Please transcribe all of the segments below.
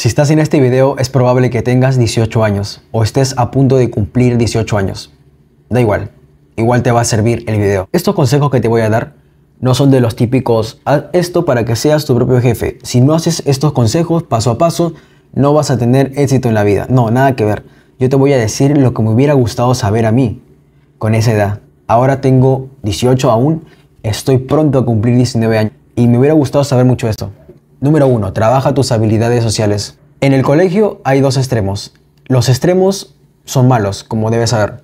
Si estás en este video es probable que tengas 18 años o estés a punto de cumplir 18 años. Da igual, igual te va a servir el video. Estos consejos que te voy a dar no son de los típicos, haz esto para que seas tu propio jefe. Si no haces estos consejos paso a paso, no vas a tener éxito en la vida. No, nada que ver. Yo te voy a decir lo que me hubiera gustado saber a mí con esa edad. Ahora tengo 18 aún, estoy pronto a cumplir 19 años y me hubiera gustado saber mucho esto. Número 1. Trabaja tus habilidades sociales. En el colegio hay dos extremos. Los extremos son malos, como debes saber.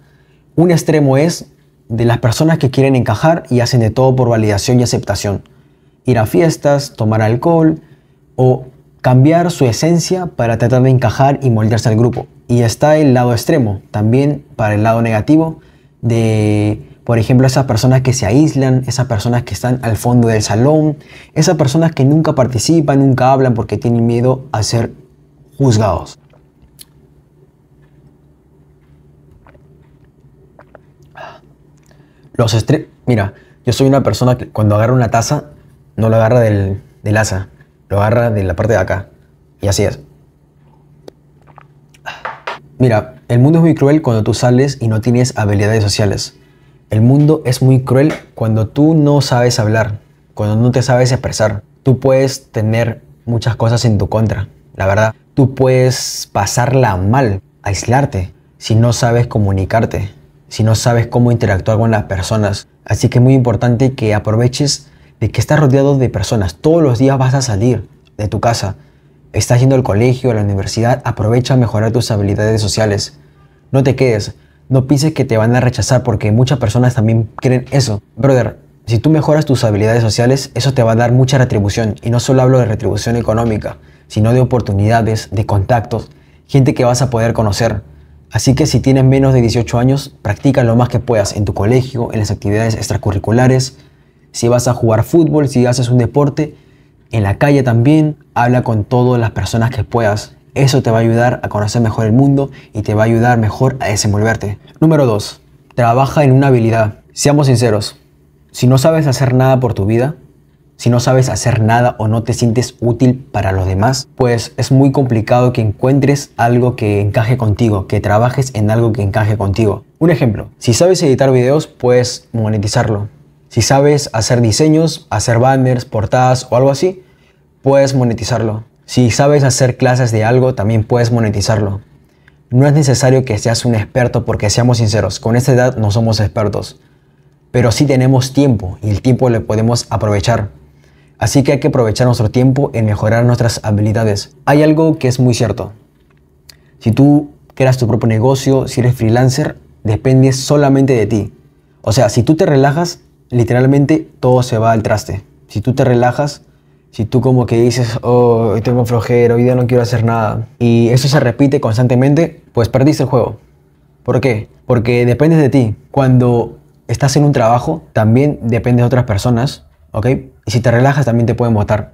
Un extremo es de las personas que quieren encajar y hacen de todo por validación y aceptación. Ir a fiestas, tomar alcohol o cambiar su esencia para tratar de encajar y moldearse al grupo. Y está el lado extremo, también para el lado negativo, de por ejemplo, esas personas que se aíslan, esas personas que están al fondo del salón, esas personas que nunca participan, nunca hablan porque tienen miedo a ser juzgados. Los Mira, yo soy una persona que cuando agarra una taza, no lo agarra del, del asa, lo agarra de la parte de acá. Y así es. Mira, el mundo es muy cruel cuando tú sales y no tienes habilidades sociales. El mundo es muy cruel cuando tú no sabes hablar, cuando no te sabes expresar. Tú puedes tener muchas cosas en tu contra, la verdad. Tú puedes pasarla mal, aislarte, si no sabes comunicarte, si no sabes cómo interactuar con las personas. Así que es muy importante que aproveches de que estás rodeado de personas. Todos los días vas a salir de tu casa. Estás yendo al colegio, a la universidad. Aprovecha a mejorar tus habilidades sociales. No te quedes no pienses que te van a rechazar porque muchas personas también creen eso. Brother, si tú mejoras tus habilidades sociales, eso te va a dar mucha retribución. Y no solo hablo de retribución económica, sino de oportunidades, de contactos, gente que vas a poder conocer. Así que si tienes menos de 18 años, practica lo más que puedas en tu colegio, en las actividades extracurriculares, si vas a jugar fútbol, si haces un deporte, en la calle también, habla con todas las personas que puedas. Eso te va a ayudar a conocer mejor el mundo y te va a ayudar mejor a desenvolverte. Número 2. Trabaja en una habilidad. Seamos sinceros. Si no sabes hacer nada por tu vida, si no sabes hacer nada o no te sientes útil para los demás, pues es muy complicado que encuentres algo que encaje contigo, que trabajes en algo que encaje contigo. Un ejemplo, si sabes editar videos, puedes monetizarlo. Si sabes hacer diseños, hacer banners, portadas o algo así, puedes monetizarlo. Si sabes hacer clases de algo, también puedes monetizarlo. No es necesario que seas un experto porque seamos sinceros, con esta edad no somos expertos. Pero sí tenemos tiempo y el tiempo lo podemos aprovechar. Así que hay que aprovechar nuestro tiempo en mejorar nuestras habilidades. Hay algo que es muy cierto. Si tú creas tu propio negocio, si eres freelancer, depende solamente de ti. O sea, si tú te relajas, literalmente todo se va al traste. Si tú te relajas, si tú como que dices, oh, hoy tengo flojero, hoy día no quiero hacer nada, y eso se repite constantemente, pues perdiste el juego. ¿Por qué? Porque dependes de ti. Cuando estás en un trabajo, también depende de otras personas, ¿ok? Y si te relajas, también te pueden votar.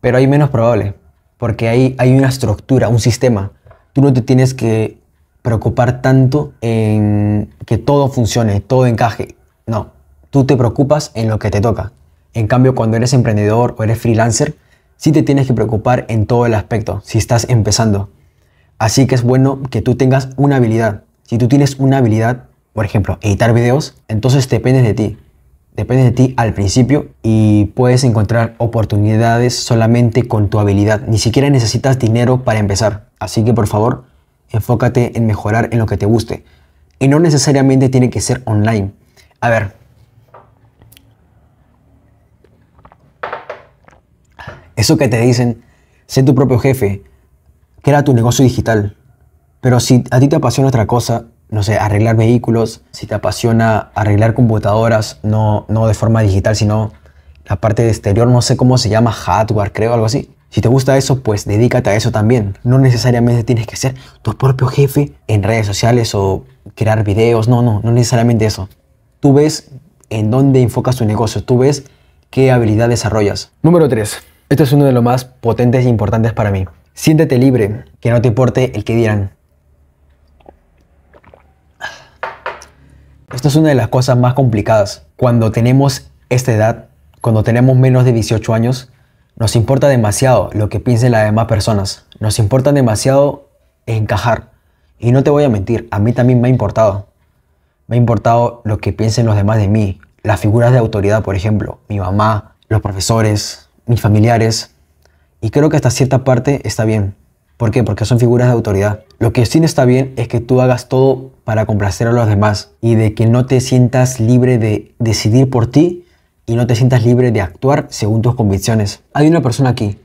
Pero hay menos probable, porque ahí hay una estructura, un sistema. Tú no te tienes que preocupar tanto en que todo funcione, todo encaje. No, tú te preocupas en lo que te toca. En cambio, cuando eres emprendedor o eres freelancer, sí te tienes que preocupar en todo el aspecto, si estás empezando. Así que es bueno que tú tengas una habilidad. Si tú tienes una habilidad, por ejemplo, editar videos, entonces dependes de ti. depende de ti al principio y puedes encontrar oportunidades solamente con tu habilidad. Ni siquiera necesitas dinero para empezar. Así que por favor, enfócate en mejorar en lo que te guste. Y no necesariamente tiene que ser online. A ver, Eso que te dicen, sé tu propio jefe, crea tu negocio digital. Pero si a ti te apasiona otra cosa, no sé, arreglar vehículos, si te apasiona arreglar computadoras, no, no de forma digital, sino la parte exterior, no sé cómo se llama, hardware, creo, algo así. Si te gusta eso, pues dedícate a eso también. No necesariamente tienes que ser tu propio jefe en redes sociales o crear videos, no, no, no necesariamente eso. Tú ves en dónde enfocas tu negocio, tú ves qué habilidad desarrollas. Número 3. Esto es uno de los más potentes e importantes para mí. Siéntete libre, que no te importe el que dirán. Esto es una de las cosas más complicadas. Cuando tenemos esta edad, cuando tenemos menos de 18 años, nos importa demasiado lo que piensen las demás personas. Nos importa demasiado encajar. Y no te voy a mentir, a mí también me ha importado. Me ha importado lo que piensen los demás de mí. Las figuras de autoridad, por ejemplo, mi mamá, los profesores, mis familiares, y creo que hasta cierta parte está bien. ¿Por qué? Porque son figuras de autoridad. Lo que sí no está bien es que tú hagas todo para complacer a los demás y de que no te sientas libre de decidir por ti y no te sientas libre de actuar según tus convicciones. Hay una persona aquí,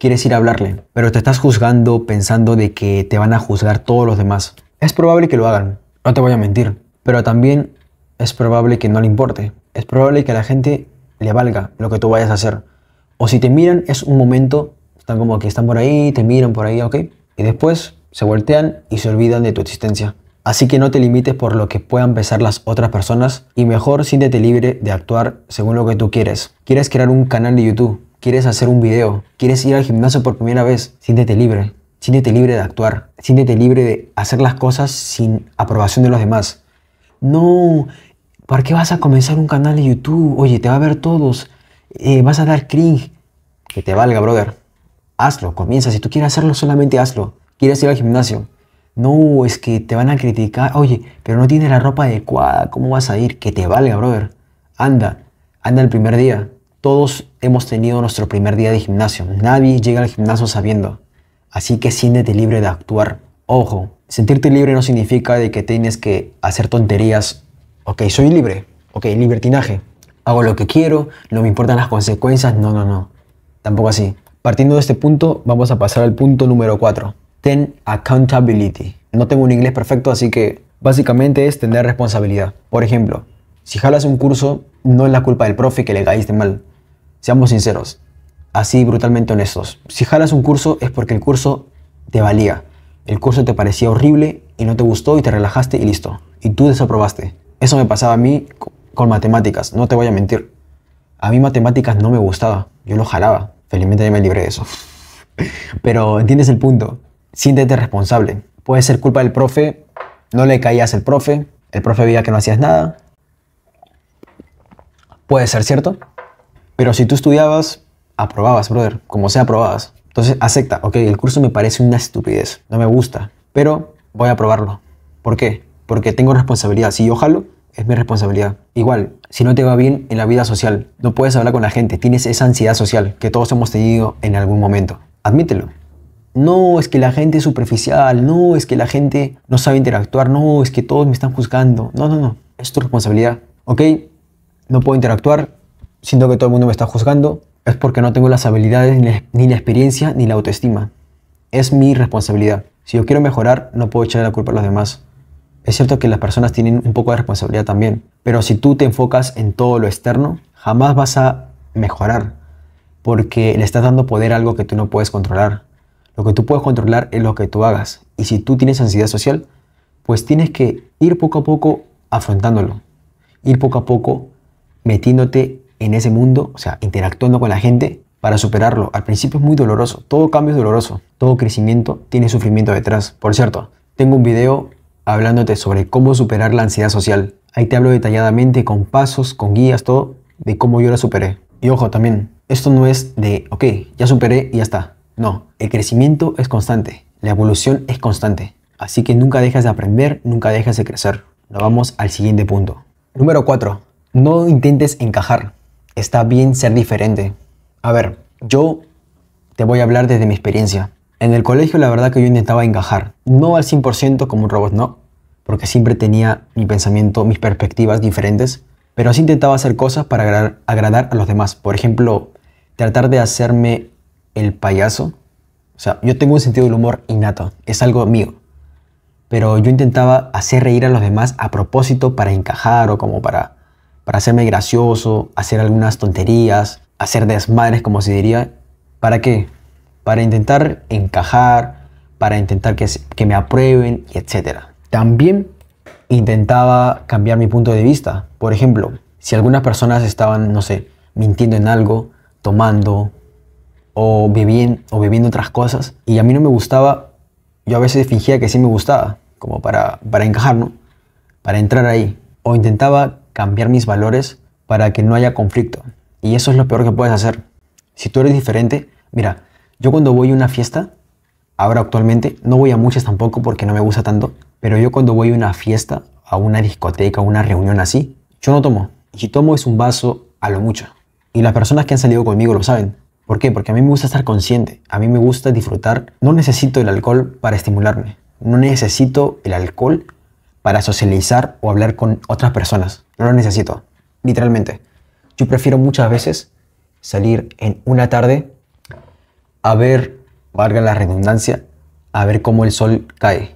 quieres ir a hablarle, pero te estás juzgando pensando de que te van a juzgar todos los demás. Es probable que lo hagan, no te voy a mentir, pero también es probable que no le importe. Es probable que a la gente le valga lo que tú vayas a hacer. O si te miran, es un momento, están como que están por ahí, te miran por ahí, ok. Y después se voltean y se olvidan de tu existencia. Así que no te limites por lo que puedan pensar las otras personas y mejor siéntete libre de actuar según lo que tú quieres. ¿Quieres crear un canal de YouTube? ¿Quieres hacer un video? ¿Quieres ir al gimnasio por primera vez? Siéntete libre. Siéntete libre de actuar. Siéntete libre de hacer las cosas sin aprobación de los demás. No, ¿para qué vas a comenzar un canal de YouTube? Oye, te va a ver todos. Eh, vas a dar cringe. Que te valga, brother. Hazlo, comienza. Si tú quieres hacerlo, solamente hazlo. ¿Quieres ir al gimnasio? No, es que te van a criticar. Oye, pero no tienes la ropa adecuada. ¿Cómo vas a ir? Que te valga, brother. Anda, anda el primer día. Todos hemos tenido nuestro primer día de gimnasio. Nadie llega al gimnasio sabiendo. Así que siéntete libre de actuar. Ojo, sentirte libre no significa de que tienes que hacer tonterías. Ok, soy libre. Ok, libertinaje hago lo que quiero, no me importan las consecuencias, no, no, no. Tampoco así. Partiendo de este punto, vamos a pasar al punto número 4. Ten accountability. No tengo un inglés perfecto, así que básicamente es tener responsabilidad. Por ejemplo, si jalas un curso, no es la culpa del profe que le caíste mal. Seamos sinceros, así brutalmente honestos. Si jalas un curso es porque el curso te valía. El curso te parecía horrible y no te gustó y te relajaste y listo. Y tú desaprobaste. Eso me pasaba a mí con matemáticas, no te voy a mentir. A mí matemáticas no me gustaba, yo lo jalaba. Felizmente ya me libré de eso. Pero entiendes el punto. Siéntete responsable. Puede ser culpa del profe, no le caías al profe, el profe veía que no hacías nada. Puede ser cierto, pero si tú estudiabas, aprobabas, brother, como sea aprobabas. Entonces acepta, ok, el curso me parece una estupidez, no me gusta, pero voy a aprobarlo. ¿Por qué? Porque tengo responsabilidad. Si yo jalo, es mi responsabilidad. Igual, si no te va bien en la vida social, no puedes hablar con la gente, tienes esa ansiedad social que todos hemos tenido en algún momento. Admítelo. No, es que la gente es superficial, no, es que la gente no sabe interactuar, no, es que todos me están juzgando. No, no, no, es tu responsabilidad. ¿Ok? No puedo interactuar, siento que todo el mundo me está juzgando, es porque no tengo las habilidades, ni la experiencia, ni la autoestima. Es mi responsabilidad. Si yo quiero mejorar, no puedo echar la culpa a los demás. Es cierto que las personas tienen un poco de responsabilidad también, pero si tú te enfocas en todo lo externo, jamás vas a mejorar, porque le estás dando poder a algo que tú no puedes controlar. Lo que tú puedes controlar es lo que tú hagas. Y si tú tienes ansiedad social, pues tienes que ir poco a poco afrontándolo, ir poco a poco metiéndote en ese mundo, o sea, interactuando con la gente para superarlo. Al principio es muy doloroso, todo cambio es doloroso, todo crecimiento tiene sufrimiento detrás. Por cierto, tengo un video hablándote sobre cómo superar la ansiedad social. Ahí te hablo detalladamente con pasos, con guías, todo de cómo yo la superé. Y ojo también, esto no es de, ok, ya superé y ya está. No, el crecimiento es constante, la evolución es constante. Así que nunca dejas de aprender, nunca dejas de crecer. Nos vamos al siguiente punto. Número 4. No intentes encajar. Está bien ser diferente. A ver, yo te voy a hablar desde mi experiencia. En el colegio la verdad que yo intentaba encajar, no al 100% como un robot, no, porque siempre tenía mi pensamiento, mis perspectivas diferentes, pero sí intentaba hacer cosas para agradar, a los demás. Por ejemplo, tratar de hacerme el payaso. O sea, yo tengo un sentido del humor innato, es algo mío. Pero yo intentaba hacer reír a los demás a propósito para encajar o como para, para hacerme gracioso, hacer algunas tonterías, hacer desmadres, como se diría. ¿Para qué? para intentar encajar, para intentar que, me aprueben, etc. También intentaba cambiar mi punto de vista. Por ejemplo, si algunas personas estaban, no sé, mintiendo en algo, tomando o bebiendo, o otras cosas, y a mí no me gustaba, yo a veces fingía que sí me gustaba, como para, para encajar, ¿no? Para entrar ahí. O intentaba cambiar mis valores para que no haya conflicto. Y eso es lo peor que puedes hacer. Si tú eres diferente, mira, yo cuando voy a una fiesta, ahora actualmente, no voy a muchas tampoco porque no me gusta tanto, pero yo cuando voy a una fiesta, a una discoteca, a una reunión así, yo no tomo. Y si tomo es un vaso a lo mucho. Y las personas que han salido conmigo lo saben. ¿Por qué? Porque a mí me gusta estar consciente, a mí me gusta disfrutar. No necesito el alcohol para estimularme, no necesito el alcohol para socializar o hablar con otras personas. No lo necesito, literalmente. Yo prefiero muchas veces salir en una tarde a ver, valga la redundancia, a ver cómo el sol cae,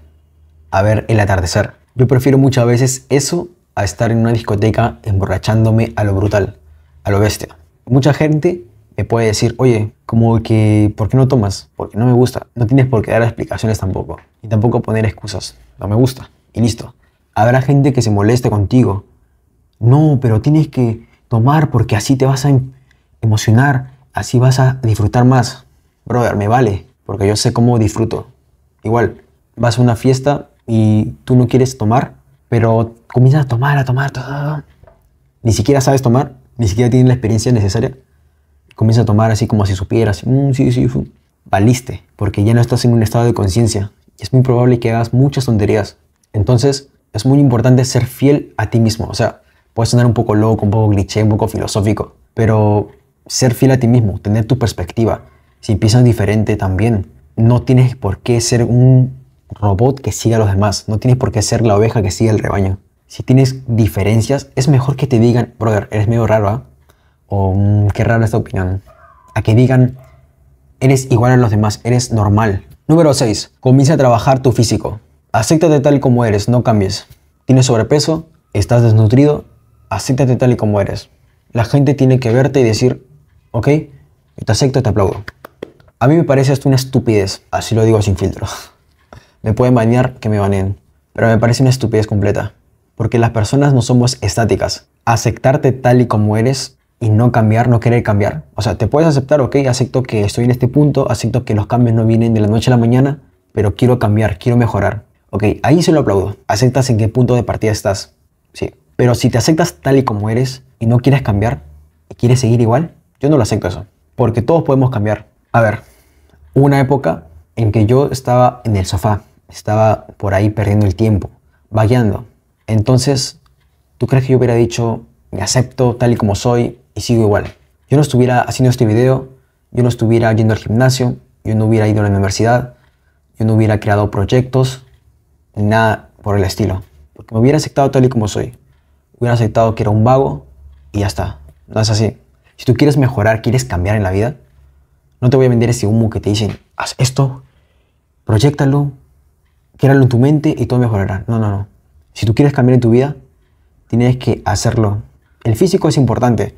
a ver el atardecer. Yo prefiero muchas veces eso a estar en una discoteca emborrachándome a lo brutal, a lo bestia. Mucha gente me puede decir, oye, como que, ¿por qué no tomas? Porque no me gusta. No tienes por qué dar explicaciones tampoco. Y tampoco poner excusas. No me gusta. Y listo. Habrá gente que se moleste contigo. No, pero tienes que tomar porque así te vas a em-, emocionar, así vas a disfrutar más brother, me vale, porque yo sé cómo disfruto. Igual, vas a una fiesta y tú no quieres tomar, pero comienzas a tomar, a tomar, todo. Ni siquiera sabes tomar, ni siquiera tienes la experiencia necesaria. Comienzas a tomar así como si supieras, mm, sí, sí, sí, valiste, porque ya no estás en un estado de conciencia. Es muy probable que hagas muchas tonterías. Entonces, es muy importante ser fiel a ti mismo. O sea, puedes sonar un poco loco, un poco cliché, un poco filosófico, pero ser fiel a ti mismo, tener tu perspectiva, si piensas diferente también, no tienes por qué ser un robot que siga a los demás, no tienes por qué ser la oveja que sigue el rebaño. Si tienes diferencias, es mejor que te digan, brother, eres medio raro, ¿ah? O mm, qué rara esta opinión. A que digan, eres igual a los demás, eres normal. Número 6. Comienza a trabajar tu físico. Acéptate tal como eres, no cambies. Tienes sobrepeso, estás desnutrido, acéptate tal y como eres. La gente tiene que verte y decir, ok, te acepto, te aplaudo. A mí me parece esto una estupidez, así lo digo sin filtro. me pueden bañar, que me baneen, pero me parece una estupidez completa, porque las personas no somos estáticas. Aceptarte tal y como eres y no cambiar, no querer cambiar. O sea, te puedes aceptar, ok, acepto que estoy en este punto, acepto que los cambios no vienen de la noche a la mañana, pero quiero cambiar, quiero mejorar. Ok, ahí se lo aplaudo. Aceptas en qué punto de partida estás. Sí. Pero si te aceptas tal y como eres y no quieres cambiar y quieres seguir igual, yo no lo acepto eso. Porque todos podemos cambiar. A ver, una época en que yo estaba en el sofá, estaba por ahí perdiendo el tiempo, vagueando. Entonces, ¿tú crees que yo hubiera dicho, me acepto tal y como soy y sigo igual? Yo no estuviera haciendo este video, yo no estuviera yendo al gimnasio, yo no hubiera ido a la universidad, yo no hubiera creado proyectos, nada por el estilo. Porque me hubiera aceptado tal y como soy. Hubiera aceptado que era un vago y ya está. No es así. Si tú quieres mejorar, quieres cambiar en la vida, no te voy a vender ese humo que te dicen, haz esto, proyectalo, quédalo en tu mente y todo mejorará. No, no, no. Si tú quieres cambiar en tu vida, tienes que hacerlo. El físico es importante.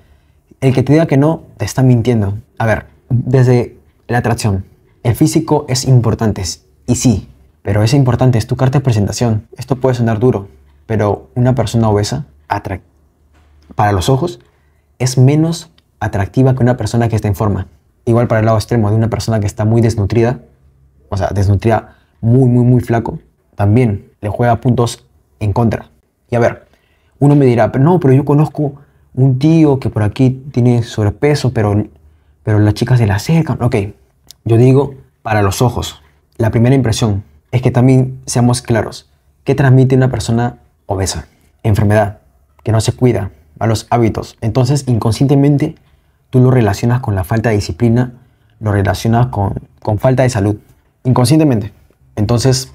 El que te diga que no, te está mintiendo. A ver, desde la atracción, el físico es importante. Y sí, pero es importante, es tu carta de presentación. Esto puede sonar duro, pero una persona obesa, para los ojos, es menos atractiva que una persona que está en forma igual para el lado extremo de una persona que está muy desnutrida, o sea, desnutrida muy, muy, muy flaco, también le juega puntos en contra. Y a ver, uno me dirá, pero no, pero yo conozco un tío que por aquí tiene sobrepeso, pero, pero las chicas se le acercan. Ok, yo digo para los ojos. La primera impresión es que también seamos claros. ¿Qué transmite una persona obesa? Enfermedad, que no se cuida, malos hábitos. Entonces, inconscientemente, tú lo relacionas con la falta de disciplina, lo relacionas con, con falta de salud, inconscientemente. Entonces,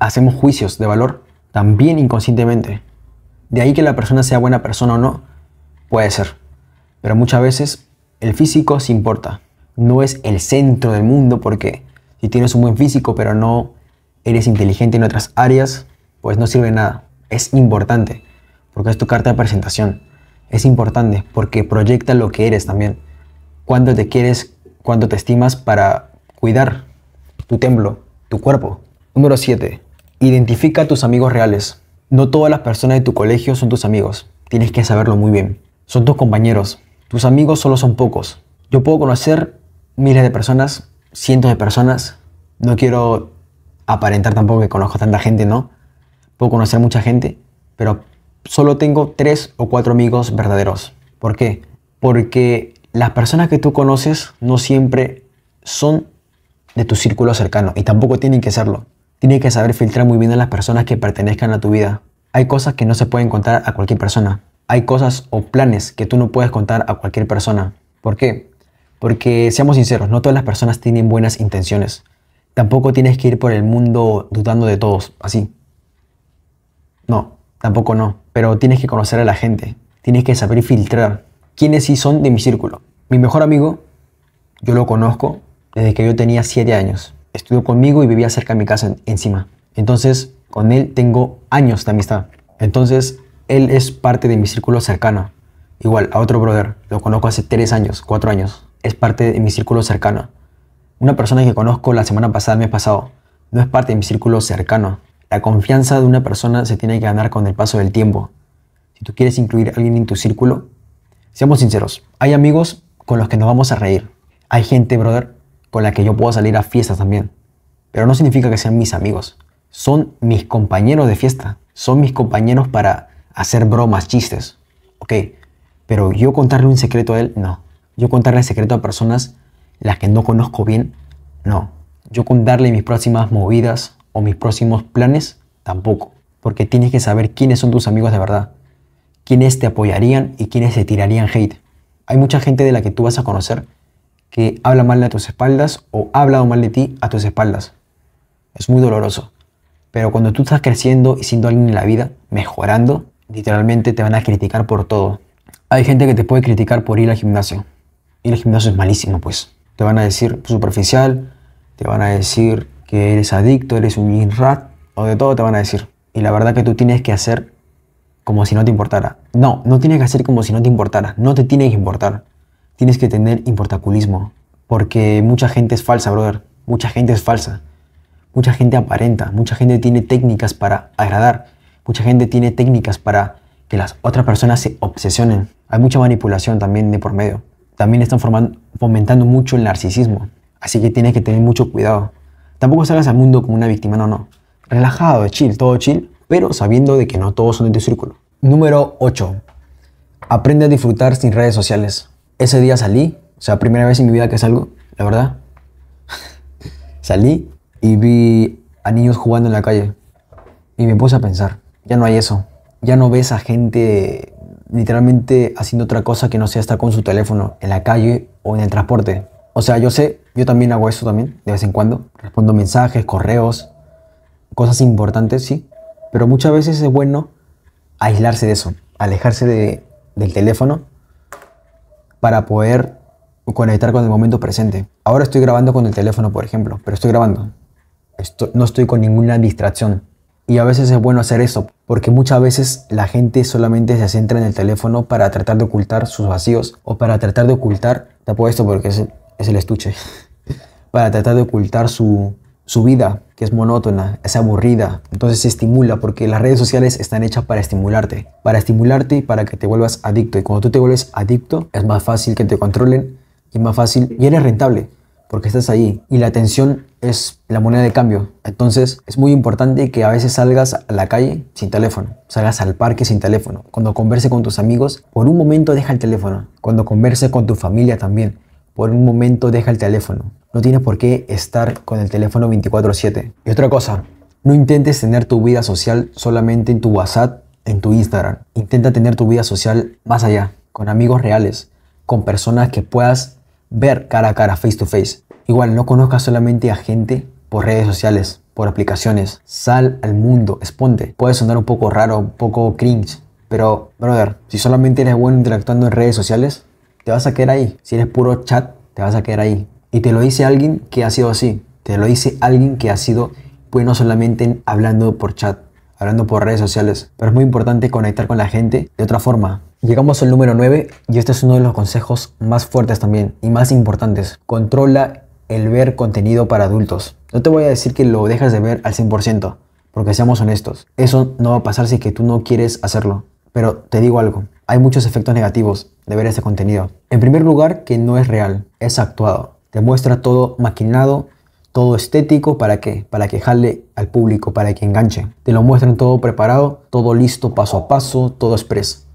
hacemos juicios de valor también inconscientemente. De ahí que la persona sea buena persona o no, puede ser. Pero muchas veces el físico se importa. No es el centro del mundo porque si tienes un buen físico pero no eres inteligente en otras áreas, pues no sirve nada. Es importante porque es tu carta de presentación es importante porque proyecta lo que eres también. Cuando te quieres, cuando te estimas para cuidar tu templo, tu cuerpo. Número 7. Identifica a tus amigos reales. No todas las personas de tu colegio son tus amigos. Tienes que saberlo muy bien. Son tus compañeros. Tus amigos solo son pocos. Yo puedo conocer miles de personas, cientos de personas. No quiero aparentar tampoco que conozco tanta gente, ¿no? Puedo conocer mucha gente, pero solo tengo tres o cuatro amigos verdaderos. ¿Por qué? Porque las personas que tú conoces no siempre son de tu círculo cercano y tampoco tienen que serlo. Tienes que saber filtrar muy bien a las personas que pertenezcan a tu vida. Hay cosas que no se pueden contar a cualquier persona. Hay cosas o planes que tú no puedes contar a cualquier persona. ¿Por qué? Porque seamos sinceros, no todas las personas tienen buenas intenciones. Tampoco tienes que ir por el mundo dudando de todos, así. No, tampoco no pero tienes que conocer a la gente, tienes que saber filtrar quiénes sí son de mi círculo. Mi mejor amigo, yo lo conozco desde que yo tenía 7 años. Estudió conmigo y vivía cerca de mi casa encima. Entonces, con él tengo años de amistad. Entonces, él es parte de mi círculo cercano. Igual, a otro brother, lo conozco hace 3 años, 4 años. Es parte de mi círculo cercano. Una persona que conozco la semana pasada, el mes pasado, no es parte de mi círculo cercano. La confianza de una persona se tiene que ganar con el paso del tiempo. Si tú quieres incluir a alguien en tu círculo, seamos sinceros, hay amigos con los que nos vamos a reír. Hay gente, brother, con la que yo puedo salir a fiestas también. Pero no significa que sean mis amigos. Son mis compañeros de fiesta. Son mis compañeros para hacer bromas, chistes. Ok, pero yo contarle un secreto a él, no. Yo contarle el secreto a personas las que no conozco bien, no. Yo contarle mis próximas movidas, o mis próximos planes, tampoco. Porque tienes que saber quiénes son tus amigos de verdad, quiénes te apoyarían y quiénes te tirarían hate. Hay mucha gente de la que tú vas a conocer que habla mal de tus espaldas o ha hablado mal de ti a tus espaldas. Es muy doloroso. Pero cuando tú estás creciendo y siendo alguien en la vida, mejorando, literalmente te van a criticar por todo. Hay gente que te puede criticar por ir al gimnasio. Ir al gimnasio es malísimo, pues. Te van a decir superficial, te van a decir que eres adicto, eres un rat, o de todo te van a decir. Y la verdad que tú tienes que hacer como si no te importara. No, no tienes que hacer como si no te importara. No te tienes que importar. Tienes que tener importaculismo. Porque mucha gente es falsa, brother. Mucha gente es falsa. Mucha gente aparenta. Mucha gente tiene técnicas para agradar. Mucha gente tiene técnicas para que las otras personas se obsesionen. Hay mucha manipulación también de por medio. También están fomentando mucho el narcisismo. Así que tienes que tener mucho cuidado. Tampoco salgas al mundo como una víctima, no, no. Relajado, chill, todo chill, pero sabiendo de que no todos son de tu círculo. Número 8. Aprende a disfrutar sin redes sociales. Ese día salí, o sea, primera vez en mi vida que salgo, la verdad. salí y vi a niños jugando en la calle. Y me puse a pensar, ya no hay eso. Ya no ves a gente literalmente haciendo otra cosa que no sea estar con su teléfono en la calle o en el transporte. O sea, yo sé, yo también hago eso también, de vez en cuando. Respondo mensajes, correos, cosas importantes, sí. Pero muchas veces es bueno aislarse de eso, alejarse de, del teléfono para poder conectar con el momento presente. Ahora estoy grabando con el teléfono, por ejemplo, pero estoy grabando. no estoy con ninguna distracción. Y a veces es bueno hacer eso, porque muchas veces la gente solamente se centra en el teléfono para tratar de ocultar sus vacíos o para tratar de ocultar, te esto porque es es el estuche, para tratar de ocultar su, vida, que es monótona, es aburrida. Entonces se estimula porque las redes sociales están hechas para estimularte, para estimularte y para que te vuelvas adicto. Y cuando tú te vuelves adicto, es más fácil que te controlen y más fácil y eres rentable porque estás ahí y la atención es la moneda de cambio. Entonces es muy importante que a veces salgas a la calle sin teléfono, salgas al parque sin teléfono. Cuando converse con tus amigos, por un momento deja el teléfono. Cuando converse con tu familia también por un momento deja el teléfono. No tienes por qué estar con el teléfono 24/7. Y otra cosa, no intentes tener tu vida social solamente en tu WhatsApp, en tu Instagram. Intenta tener tu vida social más allá, con amigos reales, con personas que puedas ver cara a cara, face to face. Igual, no conozcas solamente a gente por redes sociales, por aplicaciones. Sal al mundo, exponte. Puede sonar un poco raro, un poco cringe, pero, brother, si solamente eres bueno interactuando en redes sociales, te vas a quedar ahí. Si eres puro chat, te vas a quedar ahí. Y te lo dice alguien que ha sido así. Te lo dice alguien que ha sido, pues no solamente hablando por chat, hablando por redes sociales. Pero es muy importante conectar con la gente de otra forma. Llegamos al número 9 y este es uno de los consejos más fuertes también y más importantes. Controla el ver contenido para adultos. No te voy a decir que lo dejas de ver al 100%, porque seamos honestos, eso no va a pasar si que tú no quieres hacerlo. Pero te digo algo, hay muchos efectos negativos de ver ese contenido. En primer lugar, que no es real, es actuado. Te muestra todo maquinado, todo estético, ¿para qué? Para que jale al público, para que enganche. Te lo muestran todo preparado, todo listo, paso a paso, todo express.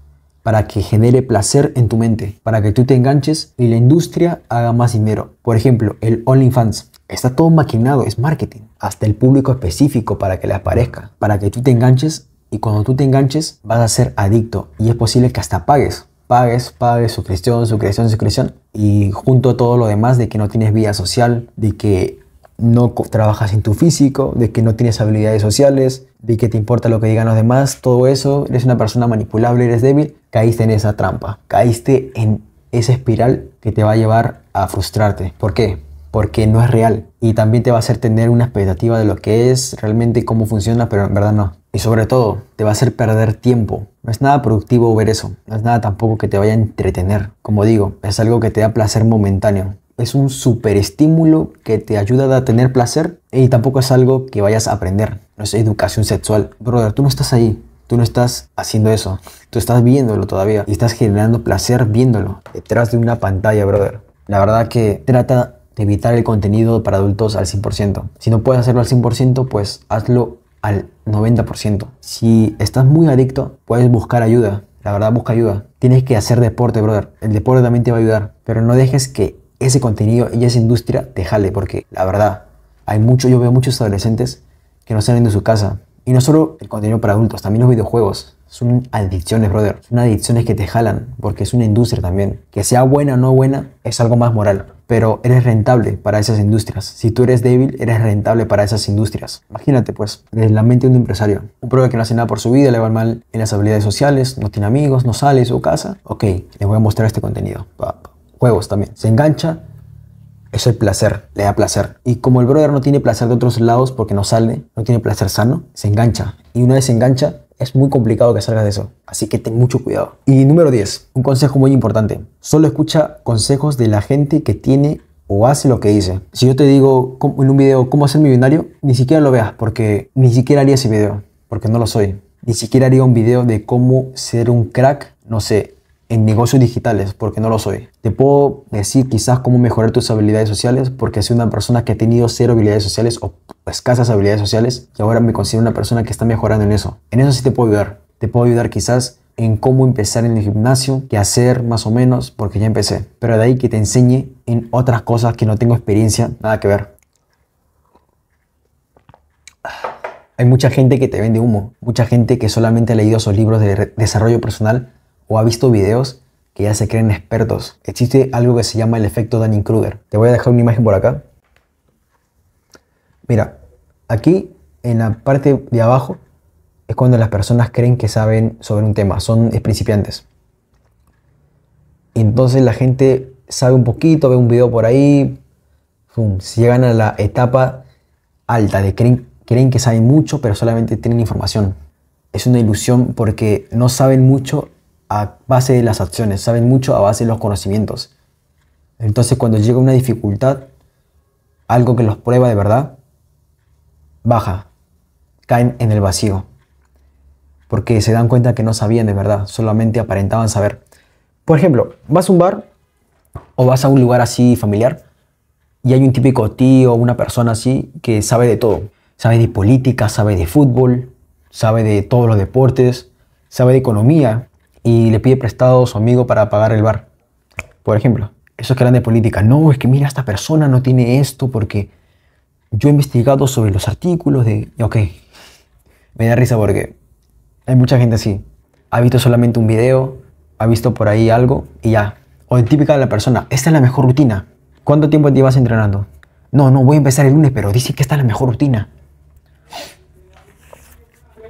Para que genere placer en tu mente, para que tú te enganches y la industria haga más dinero. Por ejemplo, el OnlyFans. Está todo maquinado, es marketing. Hasta el público específico para que le aparezca, para que tú te enganches y cuando tú te enganches, vas a ser adicto y es posible que hasta pagues. Pagues, pagues, suscripción, suscripción, suscripción. Y junto a todo lo demás de que no tienes vida social, de que no trabajas en tu físico, de que no tienes habilidades sociales, de que te importa lo que digan los demás, todo eso, eres una persona manipulable, eres débil, caíste en esa trampa, caíste en esa espiral que te va a llevar a frustrarte. ¿Por qué? Porque no es real y también te va a hacer tener una expectativa de lo que es realmente cómo funciona, pero en verdad no. Y sobre todo, te va a hacer perder tiempo. No es nada productivo ver eso. No es nada tampoco que te vaya a entretener. Como digo, es algo que te da placer momentáneo. Es un superestímulo que te ayuda a tener placer y tampoco es algo que vayas a aprender. No es educación sexual. Brother, tú no estás ahí. Tú no estás haciendo eso. Tú estás viéndolo todavía y estás generando placer viéndolo detrás de una pantalla, brother. La verdad que trata de evitar el contenido para adultos al 100%. Si no puedes hacerlo al 100%, pues hazlo al 90%. Si estás muy adicto, puedes buscar ayuda. La verdad, busca ayuda. Tienes que hacer deporte, brother. El deporte también te va a ayudar. Pero no dejes que ese contenido y esa industria te jale, porque la verdad, hay mucho, yo veo muchos adolescentes que no salen de su casa. Y no solo el contenido para adultos, también los videojuegos. Son adicciones, brother. Son adicciones que te jalan, porque es una industria también. Que sea buena o no buena, es algo más moral pero eres rentable para esas industrias. Si tú eres débil, eres rentable para esas industrias. Imagínate, pues, desde la mente de un empresario. Un prueba que no hace nada por su vida, le va mal en las habilidades sociales, no tiene amigos, no sale de su casa. Ok, les voy a mostrar este contenido. Juegos también. Se engancha, es el placer, le da placer. Y como el brother no tiene placer de otros lados porque no sale, no tiene placer sano, se engancha. Y una vez se engancha, es muy complicado que salgas de eso. Así que ten mucho cuidado. Y número 10, un consejo muy importante. Solo escucha consejos de la gente que tiene o hace lo que dice. Si yo te digo en un video cómo hacer mi binario. ni siquiera lo veas porque ni siquiera haría ese video, porque no lo soy. Ni siquiera haría un video de cómo ser un crack, no sé, en negocios digitales, porque no lo soy. Te puedo decir quizás cómo mejorar tus habilidades sociales, porque soy una persona que ha tenido cero habilidades sociales o escasas habilidades sociales y ahora me considero una persona que está mejorando en eso. En eso sí te puedo ayudar. Te puedo ayudar quizás en cómo empezar en el gimnasio, qué hacer más o menos, porque ya empecé. Pero de ahí que te enseñe en otras cosas que no tengo experiencia, nada que ver. Hay mucha gente que te vende humo, mucha gente que solamente ha leído esos libros de desarrollo personal o ha visto videos que ya se creen expertos. Existe algo que se llama el efecto Dunning-Kruger. Te voy a dejar una imagen por acá. Mira, aquí en la parte de abajo es cuando las personas creen que saben sobre un tema, son principiantes. entonces la gente sabe un poquito, ve un video por ahí, llegan a la etapa alta de creen, creen que saben mucho, pero solamente tienen información. Es una ilusión porque no saben mucho a base de las acciones, saben mucho a base de los conocimientos. Entonces cuando llega una dificultad, algo que los prueba de verdad, baja, caen en el vacío, porque se dan cuenta que no sabían de verdad, solamente aparentaban saber. Por ejemplo, vas a un bar o vas a un lugar así familiar y hay un típico tío una persona así que sabe de todo. Sabe de política, sabe de fútbol, sabe de todos los deportes, sabe de economía, y le pide prestado a su amigo para pagar el bar. Por ejemplo, es que hablan de política. No, es que mira, esta persona no tiene esto porque yo he investigado sobre los artículos de... Ok, me da risa porque hay mucha gente así. Ha visto solamente un video, ha visto por ahí algo y ya. O en típica de la persona, esta es la mejor rutina. ¿Cuánto tiempo te llevas entrenando? No, no, voy a empezar el lunes, pero dice que esta es la mejor rutina.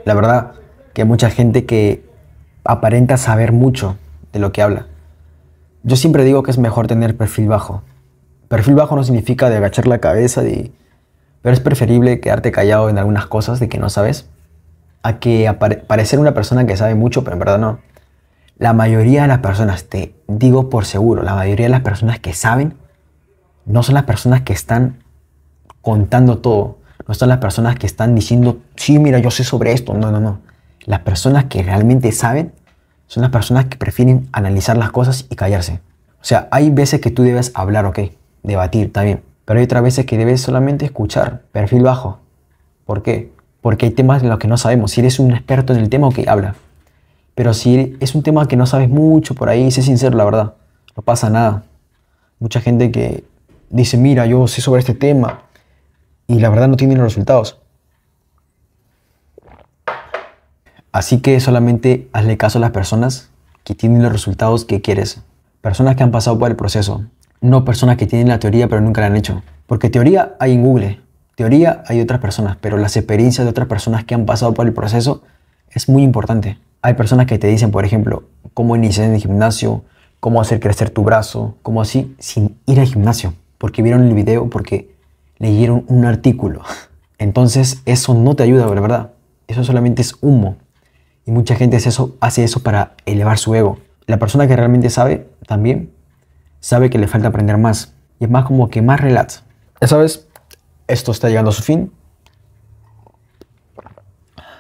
La verdad que hay mucha gente que aparenta saber mucho de lo que habla. Yo siempre digo que es mejor tener perfil bajo. Perfil bajo no significa de agachar la cabeza, de... pero es preferible quedarte callado en algunas cosas de que no sabes a que parecer una persona que sabe mucho, pero en verdad no. La mayoría de las personas, te digo por seguro, la mayoría de las personas que saben no son las personas que están contando todo, no son las personas que están diciendo, sí, mira, yo sé sobre esto, no, no, no. Las personas que realmente saben son las personas que prefieren analizar las cosas y callarse. O sea, hay veces que tú debes hablar, ok, debatir, está bien. Pero hay otras veces que debes solamente escuchar, perfil bajo. ¿Por qué? Porque hay temas en los que no sabemos. Si eres un experto en el tema, ok, habla. Pero si es un tema que no sabes mucho por ahí, sé sincero, la verdad. No pasa nada. Mucha gente que dice, mira, yo sé sobre este tema y la verdad no tiene los resultados. Así que solamente hazle caso a las personas que tienen los resultados que quieres. Personas que han pasado por el proceso, no personas que tienen la teoría pero nunca la han hecho. Porque teoría hay en Google, teoría hay otras personas, pero las experiencias de otras personas que han pasado por el proceso es muy importante. Hay personas que te dicen, por ejemplo, cómo iniciar en el gimnasio, cómo hacer crecer tu brazo, cómo así, sin ir al gimnasio, porque vieron el video, porque leyeron un artículo. Entonces eso no te ayuda, la verdad. Eso solamente es humo. Y mucha gente hace eso, para elevar su ego. La persona que realmente sabe también sabe que le falta aprender más. Y es más como que más relax. Ya sabes, esto está llegando a su fin.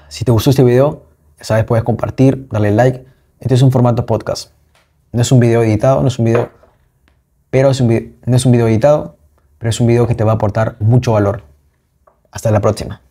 Si te gustó este video, ya sabes, puedes compartir, darle like. Este es un formato podcast. No es un video editado, no es un video, pero es un video, no es un video editado, pero es un video que te va a aportar mucho valor. Hasta la próxima.